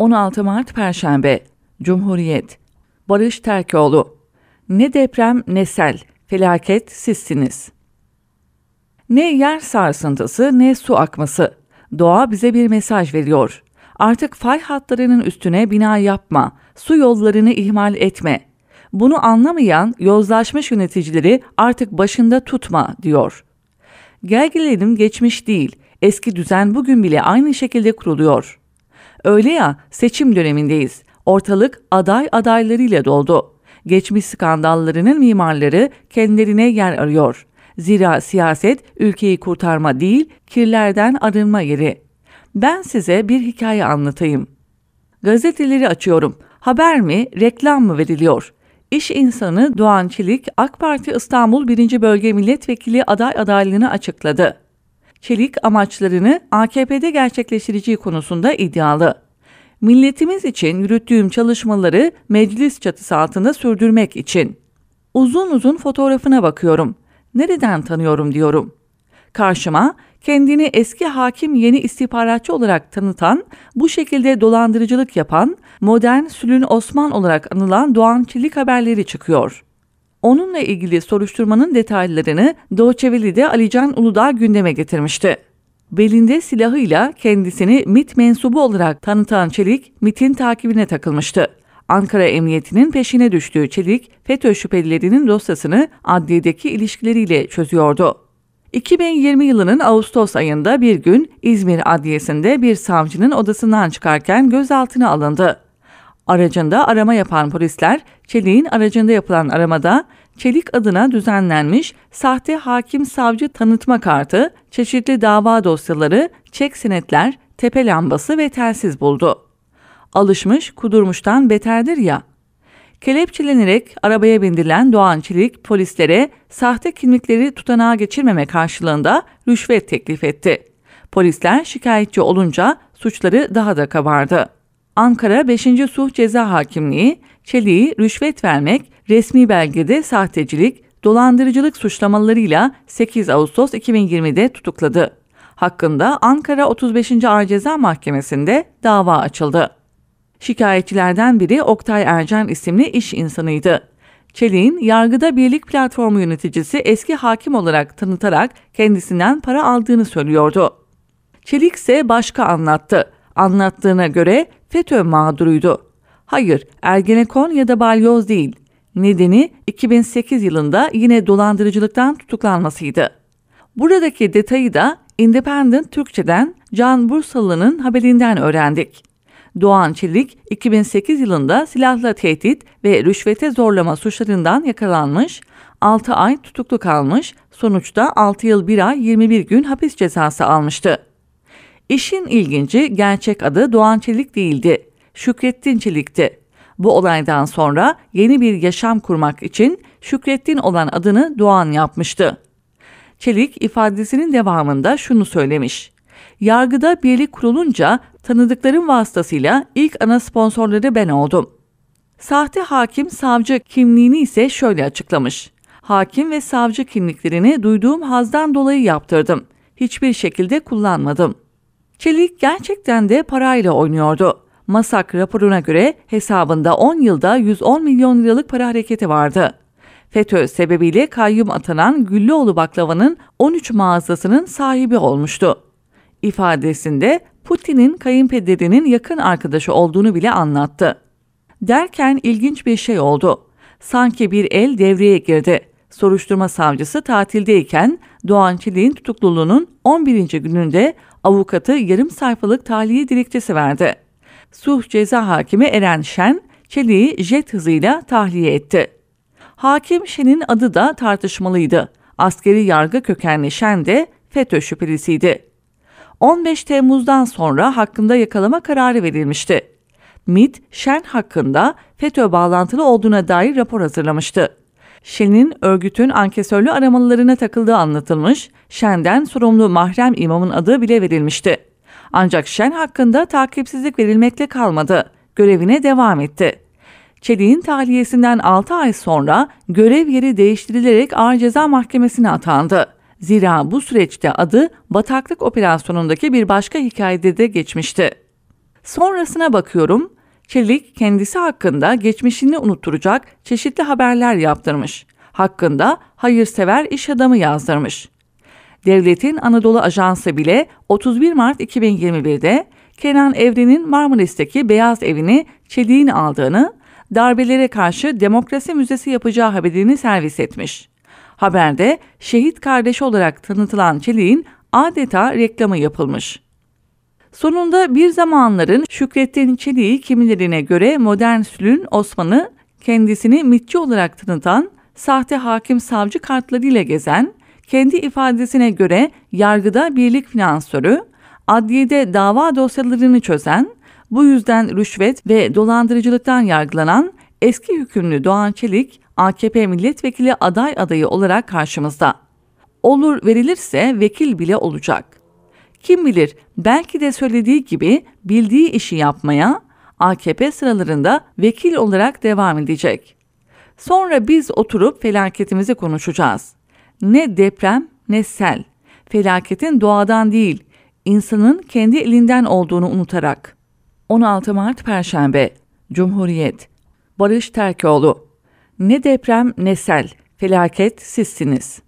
16 Mart Perşembe Cumhuriyet Barış Terkoğlu Ne deprem ne sel, felaket sizsiniz. Ne yer sarsıntısı ne su akması. Doğa bize bir mesaj veriyor. Artık fay hatlarının üstüne bina yapma, su yollarını ihmal etme. Bunu anlamayan yozlaşmış yöneticileri artık başında tutma diyor. Gelgilerim geçmiş değil, eski düzen bugün bile aynı şekilde kuruluyor.'' Öyle ya seçim dönemindeyiz. Ortalık aday adaylarıyla doldu. Geçmiş skandallarının mimarları kendilerine yer arıyor. Zira siyaset ülkeyi kurtarma değil, kirlerden arınma yeri. Ben size bir hikaye anlatayım. Gazeteleri açıyorum. Haber mi, reklam mı veriliyor? İş insanı Doğan Çelik, AK Parti İstanbul 1. Bölge Milletvekili aday adaylığını açıkladı. Çelik amaçlarını AKP'de gerçekleştireceği konusunda iddialı. Milletimiz için yürüttüğüm çalışmaları meclis çatısı altında sürdürmek için. Uzun uzun fotoğrafına bakıyorum. Nereden tanıyorum diyorum. Karşıma kendini eski hakim yeni istihbaratçı olarak tanıtan, bu şekilde dolandırıcılık yapan, modern Sülün Osman olarak anılan Doğan Çelik haberleri çıkıyor.'' Onunla ilgili soruşturmanın detaylarını Doçeveli'de Alican Uludağ gündeme getirmişti. Belinde silahıyla kendisini MIT mensubu olarak tanıtan Çelik, MIT'in takibine takılmıştı. Ankara Emniyeti'nin peşine düştüğü Çelik, FETÖ şüphelilerinin dosyasını adliyedeki ilişkileriyle çözüyordu. 2020 yılının Ağustos ayında bir gün İzmir Adliyesi'nde bir savcının odasından çıkarken gözaltına alındı. Aracında arama yapan polisler Çelik'in aracında yapılan aramada Çelik adına düzenlenmiş sahte hakim savcı tanıtma kartı, çeşitli dava dosyaları, çek senetler, tepe lambası ve telsiz buldu. Alışmış kudurmuştan beterdir ya. Kelepçelenerek arabaya bindirilen Doğan Çelik polislere sahte kimlikleri tutanağa geçirmeme karşılığında rüşvet teklif etti. Polisler şikayetçi olunca suçları daha da kabardı. Ankara 5. Suh Ceza Hakimliği, Çeliği rüşvet vermek, resmi belgede sahtecilik, dolandırıcılık suçlamalarıyla 8 Ağustos 2020'de tutukladı. Hakkında Ankara 35. Ağır Ceza Mahkemesi'nde dava açıldı. Şikayetçilerden biri Oktay Ercan isimli iş insanıydı. Çelik'in yargıda birlik platformu yöneticisi eski hakim olarak tanıtarak kendisinden para aldığını söylüyordu. Çelik ise başka anlattı. Anlattığına göre FETÖ mağduruydu. Hayır, Ergenekon ya da balyoz değil. Nedeni 2008 yılında yine dolandırıcılıktan tutuklanmasıydı. Buradaki detayı da Independent Türkçe'den Can Bursalı'nın haberinden öğrendik. Doğan Çelik 2008 yılında silahla tehdit ve rüşvete zorlama suçlarından yakalanmış, 6 ay tutuklu kalmış, sonuçta 6 yıl 1 ay 21 gün hapis cezası almıştı. İşin ilginci gerçek adı Doğan Çelik değildi. Şükrettin Çelik'ti. Bu olaydan sonra yeni bir yaşam kurmak için Şükrettin olan adını Doğan yapmıştı. Çelik ifadesinin devamında şunu söylemiş. Yargıda birlik kurulunca tanıdıklarım vasıtasıyla ilk ana sponsorları ben oldum. Sahte hakim savcı kimliğini ise şöyle açıklamış. Hakim ve savcı kimliklerini duyduğum hazdan dolayı yaptırdım. Hiçbir şekilde kullanmadım.'' Çelik gerçekten de parayla oynuyordu. Masak raporuna göre hesabında 10 yılda 110 milyon liralık para hareketi vardı. FETÖ sebebiyle kayyum atanan Güllüoğlu Baklava'nın 13 mağazasının sahibi olmuştu. İfadesinde Putin'in kayınpederinin yakın arkadaşı olduğunu bile anlattı. Derken ilginç bir şey oldu. Sanki bir el devreye girdi. Soruşturma savcısı tatildeyken Doğan Çelik'in tutukluluğunun 11. gününde avukatı yarım sayfalık tahliye dilekçesi verdi. Suh Ceza Hakimi Eren Şen, Çelik'i jet hızıyla tahliye etti. Hakim Şen'in adı da tartışmalıydı. Askeri yargı kökenli Şen de FETÖ şüphelisiydi. 15 Temmuz'dan sonra hakkında yakalama kararı verilmişti. MIT, Şen hakkında FETÖ bağlantılı olduğuna dair rapor hazırlamıştı. Şen'in örgütün ankesörlü aramalarına takıldığı anlatılmış, Şen'den sorumlu mahrem imamın adı bile verilmişti. Ancak Şen hakkında takipsizlik verilmekle kalmadı, görevine devam etti. Çelik'in tahliyesinden 6 ay sonra görev yeri değiştirilerek Ağır Ceza Mahkemesi'ne atandı. Zira bu süreçte adı bataklık operasyonundaki bir başka hikayede de geçmişti. Sonrasına bakıyorum, Çelik kendisi hakkında geçmişini unutturacak çeşitli haberler yaptırmış. Hakkında hayırsever iş adamı yazdırmış. Devletin Anadolu Ajansı bile 31 Mart 2021'de Kenan Evren'in Marmaris'teki beyaz evini Çelik'in aldığını, darbelere karşı demokrasi müzesi yapacağı haberini servis etmiş. Haberde şehit kardeşi olarak tanıtılan Çelik'in adeta reklamı yapılmış. Sonunda bir zamanların Şükrettin Çelik'i kimilerine göre modern sülün Osman'ı kendisini mitçi olarak tanıtan, sahte hakim savcı kartlarıyla gezen, kendi ifadesine göre yargıda birlik finansörü, adliyede dava dosyalarını çözen, bu yüzden rüşvet ve dolandırıcılıktan yargılanan eski hükümlü Doğan Çelik, AKP milletvekili aday adayı olarak karşımızda. Olur verilirse vekil bile olacak. Kim bilir belki de söylediği gibi bildiği işi yapmaya AKP sıralarında vekil olarak devam edecek. Sonra biz oturup felaketimizi konuşacağız. Ne deprem ne sel. Felaketin doğadan değil, insanın kendi elinden olduğunu unutarak. 16 Mart Perşembe Cumhuriyet Barış Terkoğlu Ne deprem ne sel, felaket sizsiniz.''